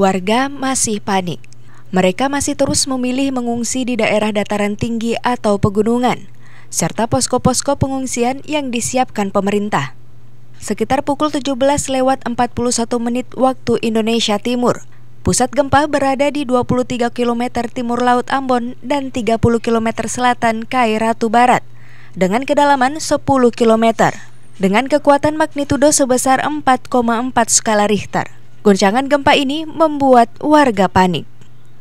warga masih panik. Mereka masih terus memilih mengungsi di daerah dataran tinggi atau pegunungan, serta posko-posko pengungsian yang disiapkan pemerintah. Sekitar pukul 17 lewat 41 menit waktu Indonesia Timur, pusat gempa berada di 23 km timur laut Ambon dan 30 km selatan Kairatu Barat, dengan kedalaman 10 km, dengan kekuatan magnitudo sebesar 4,4 skala Richter. Guncangan gempa ini membuat warga panik.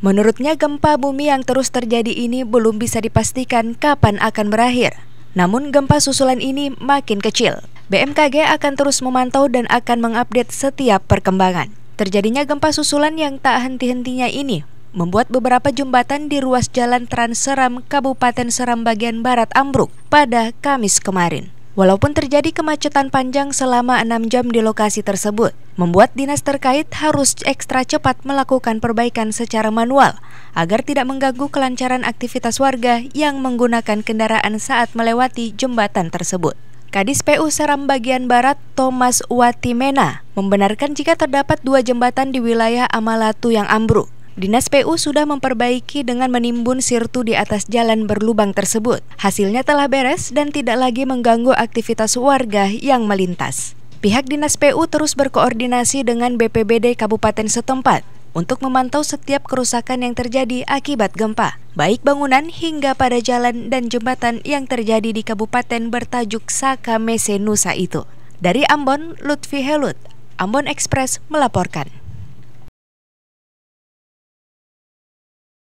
Menurutnya gempa bumi yang terus terjadi ini belum bisa dipastikan kapan akan berakhir. Namun gempa susulan ini makin kecil. BMKG akan terus memantau dan akan mengupdate setiap perkembangan. Terjadinya gempa susulan yang tak henti-hentinya ini membuat beberapa jembatan di ruas jalan Trans Seram, Kabupaten Seram bagian barat ambruk pada Kamis kemarin. Walaupun terjadi kemacetan panjang selama enam jam di lokasi tersebut, membuat dinas terkait harus ekstra cepat melakukan perbaikan secara manual agar tidak mengganggu kelancaran aktivitas warga yang menggunakan kendaraan saat melewati jembatan tersebut. Kadis PU Seram Bagian Barat Thomas Watimena membenarkan jika terdapat dua jembatan di wilayah Amalatu yang ambruk. Dinas PU sudah memperbaiki dengan menimbun sirtu di atas jalan berlubang tersebut. Hasilnya telah beres dan tidak lagi mengganggu aktivitas warga yang melintas. Pihak Dinas PU terus berkoordinasi dengan BPBD Kabupaten setempat untuk memantau setiap kerusakan yang terjadi akibat gempa, baik bangunan hingga pada jalan dan jembatan yang terjadi di kabupaten bertajuk Saka Mese Nusa itu. Dari Ambon, Lutfi Helut, Ambon Express melaporkan.